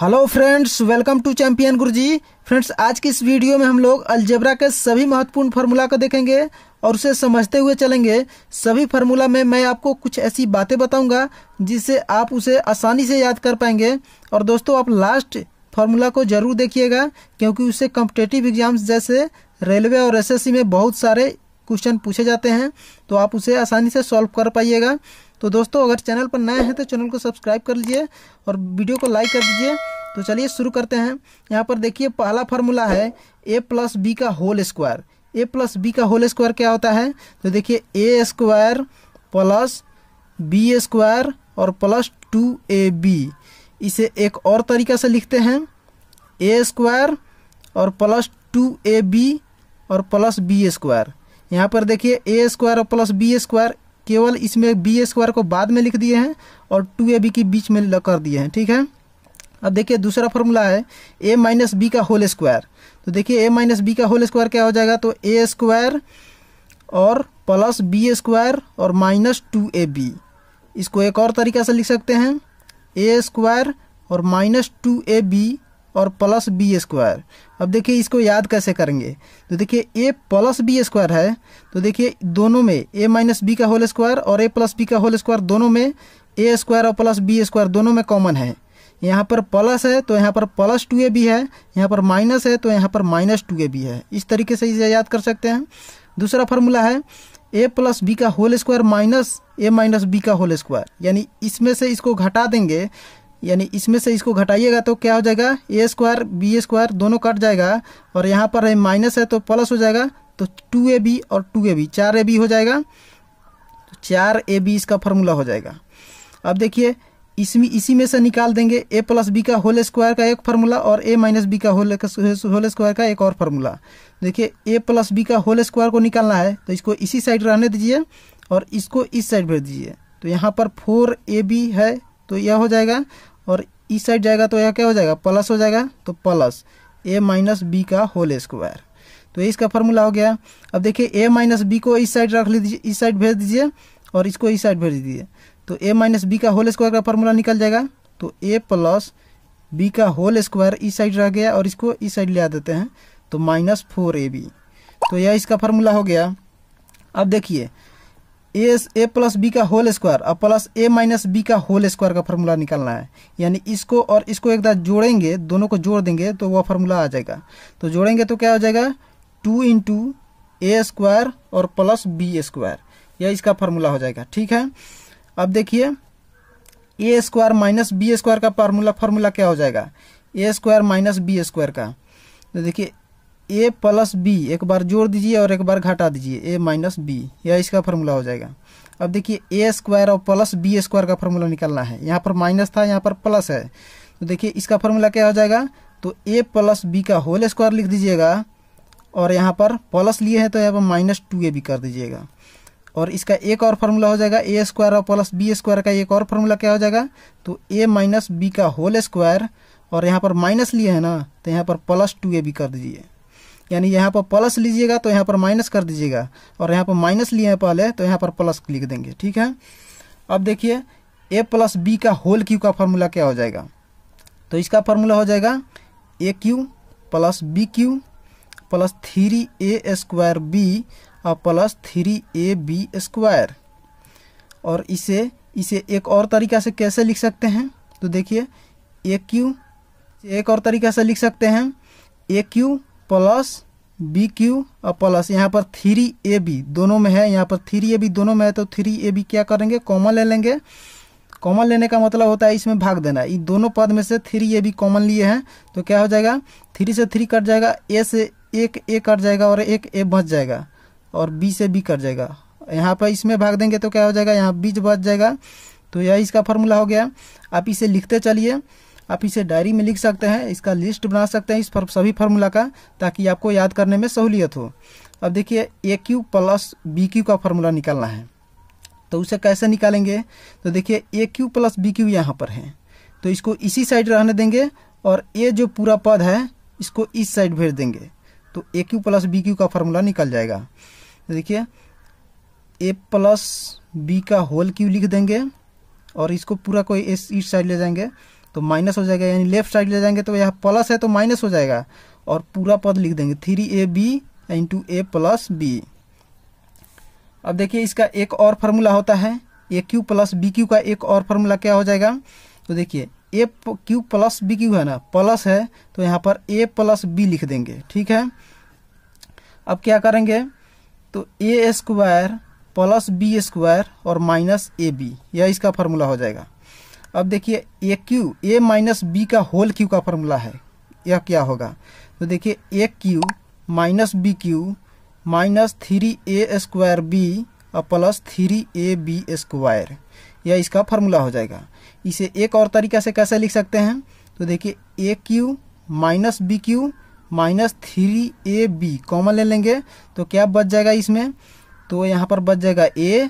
hello friends welcome to Champion Guruji friends आज की इस वीडियो में हम लोग अल्जेब्रा के सभी महत्वपूर्ण फार्मूला को देखेंगे और उसे समझते हुए चलेंगे सभी फार्मूला में मैं आपको कुछ ऐसी बातें बताऊंगा जिससे आप उसे आसानी से याद कर पाएंगे और दोस्तों आप लास्ट फार्मूला को जरूर देखिएगा क्योंकि उसे कॉम्पिटेटिव एग्जाम्स जैसे रेलवे और एस में बहुत सारे क्वेश्चन पूछे जाते हैं तो आप उसे आसानी से सॉल्व कर पाइएगा तो दोस्तों अगर चैनल पर नए हैं तो चैनल को सब्सक्राइब कर लीजिए और वीडियो को लाइक कर दीजिए तो चलिए शुरू करते हैं यहाँ पर देखिए पहला फार्मूला है ए प्लस बी का whole square A plus B का होल स्क्वायर क्या होता है तो देखिए A square plus B square और प्लस टू ए बी इसे एक और तरीका से लिखते हैं ए स्क्वायर और प्लस टू ए बी और प्लस बी स्क्वायर यहाँ पर देखिए ए स्क्वायर और प्लस बी स्क्वायर केवल इसमें बी स्क्वायर को बाद में लिख दिए हैं और टू ए बी के बीच में कर दिए हैं ठीक है अब देखिए दूसरा फॉर्मूला है ए माइनस बी का होल स्क्वायर तो देखिए ए माइनस बी का होल स्क्वायर क्या हो जाएगा तो ए स्क्वायर और प्लस बी स्क्वायर और माइनस टू ए बी इसको एक और तरीका से लिख सकते हैं ए स्क्वायर और माइनस टू ए बी और प्लस बी स्क्वायर अब देखिए इसको याद कैसे करेंगे तो देखिए ए प्लस बी स्क्वायर है तो देखिए दोनों में ए माइनस बी का होल स्क्वायर और ए प्लस बी का होल स्क्वायर दोनों में ए स्क्वायर और प्लस बी स्क्वायर दोनों में कॉमन है यहाँ पर प्लस है तो यहाँ पर प्लस टू ए बी है यहाँ पर माइनस है तो यहाँ पर माइनस टू ए बी है इस तरीके से इसे याद कर सकते हैं दूसरा फार्मूला है ए प्लस बी का whole square minus A minus B का होल स्क्वायर यानी इसमें से इसको घटा देंगे यानी इसमें से इसको घटाइएगा तो क्या हो जाएगा ए स्क्वायर बी स्क्वायर दोनों कट जाएगा और यहाँ पर है माइनस है तो प्लस हो जाएगा तो टू ए बी और टू ए बी चार ए बी हो जाएगा तो चार ए बी इसका फॉर्मूला हो जाएगा अब देखिए इसमें इसी में से निकाल देंगे ए प्लस बी का होल स्क्वायर का एक फार्मूला और ए माइनस बी का होल होल स्क्वायर का एक और फार्मूला देखिए ए प्लस बी का होल स्क्वायर को निकालना है तो इसको इसी साइड रहने दीजिए और इसको इस साइड भेज दीजिए तो यहाँ पर फोर ए बी है तो यह हो जाएगा और इस साइड जाएगा तो यह क्या हो जाएगा प्लस हो जाएगा तो प्लस ए माइनस बी का होल स्क्वायर तो ये इसका फॉर्मूला हो गया अब देखिए ए माइनस बी को इस साइड रख लीजिए इस साइड भेज दीजिए और इसको इस साइड भेज दीजिए तो ए माइनस बी का होल स्क्वायर का फॉर्मूला निकल जाएगा तो ए प्लस बी का होल स्क्वायर इस साइड रह गया और इसको इस साइड ले आ देते हैं तो माइनस फोर ए बी तो यह इसका फॉर्मूला हो गया अब देखिए ए ए प्लस बी का होल स्क्वायर और प्लस ए माइनस बी का होल स्क्वायर का फार्मूला निकालना है यानी इसको और इसको एक बार जोड़ेंगे दोनों को जोड़ देंगे तो वह फार्मूला आ जाएगा तो जोड़ेंगे तो क्या हो जाएगा टू इंटू ए स्क्वायर और प्लस बी स्क्वायर यह इसका फार्मूला हो जाएगा ठीक है अब देखिए A square minus B square का फार्मूला फार्मूला क्या हो जाएगा A square minus B square का तो देखिए ए प्लस बी एक बार जोड़ दीजिए और एक बार घटा दीजिए ए माइनस बी यह इसका फार्मूला हो जाएगा अब देखिए ए स्क्वायर और प्लस बी स्क्वायर का फार्मूला निकालना है यहाँ पर माइनस था यहाँ पर प्लस है तो देखिए इसका फार्मूला क्या हो जाएगा तो ए प्लस बी का होल स्क्वायर लिख दीजिएगा और यहाँ पर प्लस लिए हैं तो यहाँ पर माइनस टू ए बी कर दीजिएगा और इसका एक और फार्मूला हो जाएगा ए स्क्वायर और प्लस बी स्क्वायर का एक और फार्मूला क्या हो जाएगा तो ए माइनस बी का होल स्क्वायर और यहाँ पर माइनस लिए है ना तो यहाँ पर प्लस टू ए बी कर दीजिए यानी यहाँ पर प्लस लीजिएगा तो यहाँ पर माइनस कर दीजिएगा और यहाँ पर माइनस लिए हैं पहले तो यहाँ पर प्लस लिख देंगे ठीक है अब देखिए ए प्लस बी का होल क्यू का फार्मूला क्या हो जाएगा तो इसका फार्मूला हो जाएगा A cube plus B cube plus three A square B और plus three A B square और इसे इसे एक और तरीका से कैसे लिख सकते हैं तो देखिए ए क्यू एक और तरीका से लिख सकते हैं A cube plus B cube और प्लस यहाँ पर थ्री ए बी दोनों में है यहाँ पर थ्री ए बी दोनों में है तो थ्री ए बी क्या करेंगे कॉमन ले लेंगे कॉमन लेने का मतलब होता है इसमें भाग देना इन दोनों पद में से थ्री ए बी कॉमन लिए हैं तो क्या हो जाएगा थ्री से थ्री कट जाएगा ए से एक ए कट जाएगा और एक ए बच जाएगा और बी से बी कट जाएगा यहाँ पर इसमें भाग देंगे तो क्या हो जाएगा यहाँ बीच बच जाएगा तो यह इसका फॉर्मूला हो गया आप इसे लिखते चलिए आप इसे डायरी में लिख सकते हैं इसका लिस्ट बना सकते हैं इस पर सभी फार्मूला का ताकि आपको याद करने में सहूलियत हो अब देखिए A cube plus B cube का फार्मूला निकालना है तो उसे कैसे निकालेंगे तो देखिए A cube plus B cube यहाँ पर है तो इसको इसी साइड रहने देंगे और ए जो पूरा पद है इसको इस साइड भेज देंगे तो A cube plus B cube का फार्मूला निकल जाएगा तो देखिए ए प्लस बी का होल क्यू लिख देंगे और इसको पूरा कोई इस साइड ले जाएंगे तो माइनस हो जाएगा यानी लेफ्ट साइड ले जाएंगे तो यहाँ प्लस है तो माइनस हो जाएगा और पूरा पद लिख देंगे three A B into A plus B अब देखिए इसका एक और फार्मूला होता है A cube plus B cube का एक और फार्मूला क्या हो जाएगा तो देखिए A cube plus B cube है ना प्लस है तो यहाँ पर ए प्लस बी लिख देंगे ठीक है अब क्या करेंगे तो A square plus B square और माइनस ए बी यह इसका फार्मूला हो जाएगा अब देखिए A cube A minus B का होल क्यू का फॉर्मूला है यह क्या होगा तो देखिए A cube minus B cube minus three A square B और plus three A B square यह इसका फॉर्मूला हो जाएगा इसे एक और तरीका से कैसे लिख सकते हैं तो देखिए A cube minus B cube minus three A B common ले लेंगे तो क्या बच जाएगा इसमें तो यहाँ पर बच जाएगा ए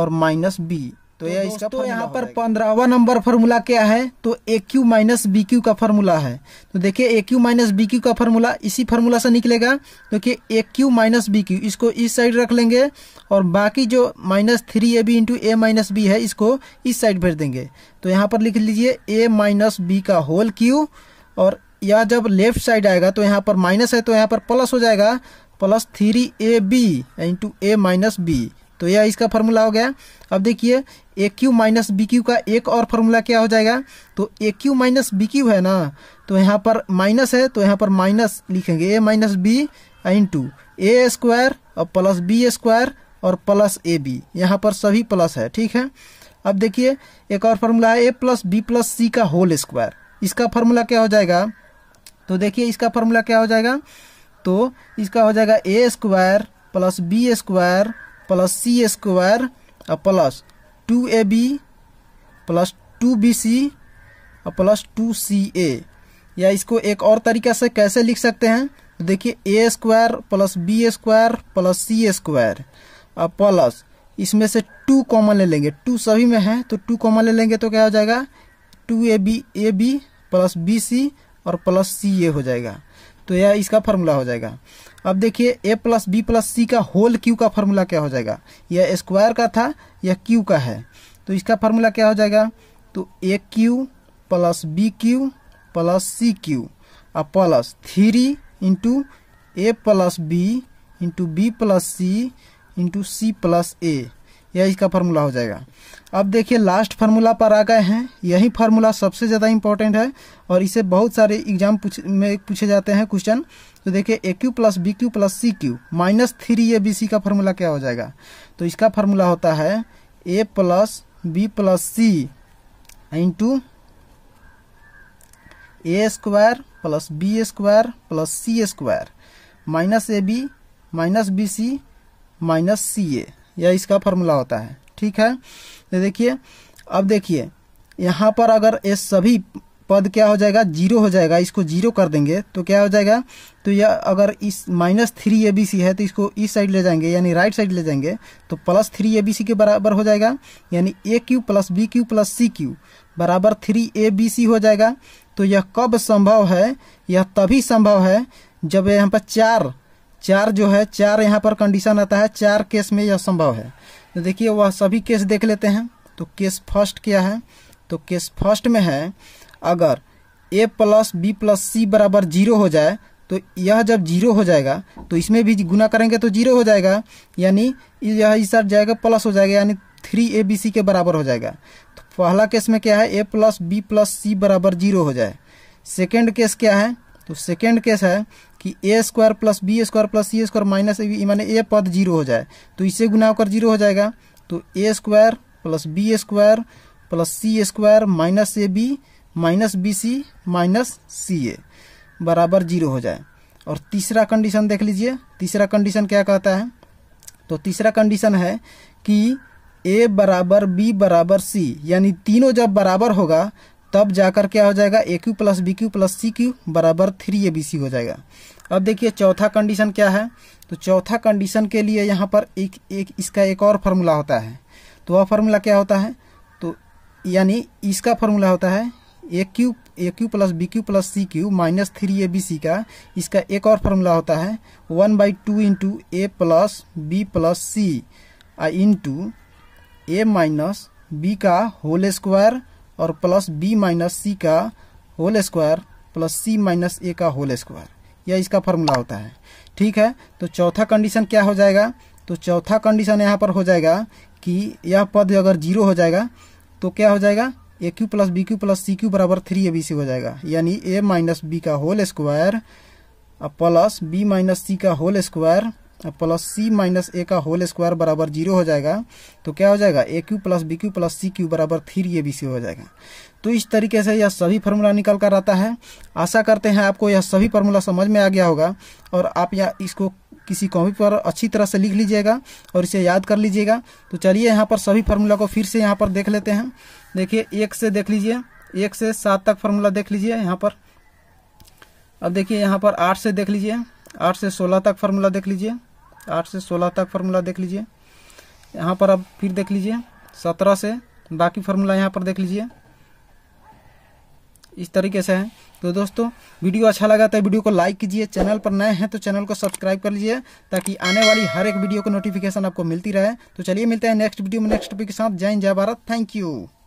और माइनस बी तो, तो यह इसका तो यहाँ पर पंद्रहवा नंबर फॉर्मूला क्या है तो A cube minus B cube का फॉर्मूला है तो देखिए A cube minus B cube का फॉर्मूला इसी फॉर्मूला से निकलेगा देखिए A cube minus B cube इसको इस साइड रख लेंगे और बाकी जो minus three A B into A minus B है इसको इस साइड भेज देंगे तो यहाँ पर लिख लीजिए ए माइनस बी का होल क्यू और यह जब लेफ्ट साइड आएगा तो यहाँ पर माइनस है तो यहाँ पर प्लस हो जाएगा plus three A B into A minus B तो यह इसका फार्मूला हो गया अब देखिए A cube minus B cube का एक और फार्मूला क्या हो जाएगा तो A cube minus B cube है ना तो यहाँ पर माइनस है तो यहाँ पर माइनस लिखेंगे A minus B into A square और प्लस बी स्क्वायर और प्लस ए बी यहाँ पर सभी प्लस है ठीक है अब देखिए एक और फार्मूला है A plus B plus C का होल स्क्वायर इसका फार्मूला क्या हो जाएगा तो देखिए इसका फार्मूला क्या हो जाएगा तो इसका हो जाएगा A square plus B square plus C square और plus two A B plus two B C और प्लस टू सी ए या इसको एक और तरीका से कैसे लिख सकते हैं देखिए A square plus B square plus C square और प्लस इसमें से टू कॉमन ले लेंगे टू सभी में है तो टू कॉमन ले लेंगे तो क्या हो जाएगा two A B A B plus B C और प्लस सी ए हो जाएगा तो यह इसका फार्मूला हो जाएगा अब देखिए A plus B plus C का होल क्यू का फार्मूला क्या हो जाएगा यह स्क्वायर का था यह क्यू का है तो इसका फार्मूला क्या हो जाएगा तो A cube plus B cube plus C cube और plus three into A plus B into B plus C into C plus A यह इसका फार्मूला हो जाएगा अब देखिए लास्ट फार्मूला पर आ गए हैं यही फार्मूला सबसे ज़्यादा इंपॉर्टेंट है और इसे बहुत सारे एग्जाम पूछ में पूछे जाते हैं क्वेश्चन तो देखिए A cube plus B cube plus C cube minus three A B C का फार्मूला क्या हो जाएगा तो इसका फार्मूला होता है A plus B plus C into A square plus B square plus C square minus A B minus B C minus C A या इसका फॉर्मूला होता है ठीक है तो देखिए अब देखिए यहाँ पर अगर ये सभी पद क्या हो जाएगा जीरो हो जाएगा इसको जीरो कर देंगे तो क्या हो जाएगा तो यह अगर इस minus three A B C है तो इसको इस साइड ले जाएंगे यानी राइट साइड ले जाएंगे तो plus three A B C के बराबर हो जाएगा यानी A cube plus B cube plus C cube बराबर थ्री ए बी सी हो जाएगा तो यह कब संभव है यह तभी संभव है जब यहाँ पर चार चार जो है चार यहाँ पर कंडीशन आता है चार केस में यह संभव है तो देखिए वह सभी केस देख लेते हैं तो केस फर्स्ट क्या है तो केस फर्स्ट में है अगर A plus B plus C बराबर जीरो हो जाए तो यह जब जीरो हो जाएगा तो इसमें भी गुना करेंगे तो जीरो हो जाएगा यानी यह इस जाएगा प्लस हो जाएगा यानी थ्री ए बी सी के बराबर हो जाएगा तो पहला केस में क्या है A plus B plus C बराबर जीरो हो जाए सेकेंड केस क्या है तो सेकेंड केस है कि A square plus B square plus C square minus माने ए पद जीरो हो जाए तो इसे गुना होकर जीरो हो जाएगा तो A square plus B square plus C square minus A B minus B C minus C A बराबर जीरो हो जाए और तीसरा कंडीशन देख लीजिए तीसरा कंडीशन क्या कहता है तो तीसरा कंडीशन है कि ए बराबर बी बराबर सी यानी तीनों जब बराबर होगा तब जाकर क्या हो जाएगा A cube plus B cube plus C cube बराबर थ्री ए बी सी हो जाएगा अब देखिए चौथा कंडीशन क्या है तो चौथा कंडीशन के लिए यहाँ पर एक एक इसका एक और फार्मूला होता है तो वह फार्मूला क्या होता है तो यानी इसका फार्मूला होता है A cube A cube plus B cube plus C cube minus three A B C का इसका एक और फार्मूला होता है one by two into A plus B plus C into A minus B का होल स्क्वायर और plus B minus C का whole square plus C minus A का होल स्क्वायर यह इसका फॉर्मूला होता है ठीक है तो चौथा कंडीशन क्या हो जाएगा तो चौथा कंडीशन यहाँ पर हो जाएगा कि यह पद अगर जीरो हो जाएगा तो क्या हो जाएगा A cube plus B cube plus C cube बराबर थ्री ए बी सी हो जाएगा यानी ए माइनस बी का whole square plus B minus C का whole square plus C minus A का होल स्क्वायर बराबर जीरो हो जाएगा तो क्या हो जाएगा A cube plus B cube plus C cube बराबर थ्री ए बी सी हो जाएगा तो इस तरीके से यह सभी फार्मूला निकल कर आता है आशा करते हैं आपको यह सभी फार्मूला समझ में आ गया होगा और आप यह इसको किसी कॉपी पर अच्छी तरह से लिख लीजिएगा और इसे याद कर लीजिएगा तो चलिए यहाँ पर सभी फार्मूला को फिर से यहाँ पर देख लेते हैं देखिए एक से देख लीजिए एक से सात तक फार्मूला देख लीजिए यहाँ पर अब देखिए यहाँ पर आठ से देख लीजिए आठ से सोलह तक फार्मूला देख लीजिए आठ से सोलह तक फार्मूला देख लीजिए यहाँ पर अब फिर देख लीजिए सत्रह से बाकी फार्मूला यहाँ पर देख लीजिए इस तरीके से है तो दोस्तों वीडियो अच्छा लगा तो वीडियो को लाइक कीजिए चैनल पर नए हैं तो चैनल को सब्सक्राइब कर लीजिए ताकि आने वाली हर एक वीडियो को नोटिफिकेशन आपको मिलती रहे तो चलिए मिलते हैं नेक्स्ट वीडियो में नेक्स्ट टॉपिक के साथ जय जय भारत थैंक यू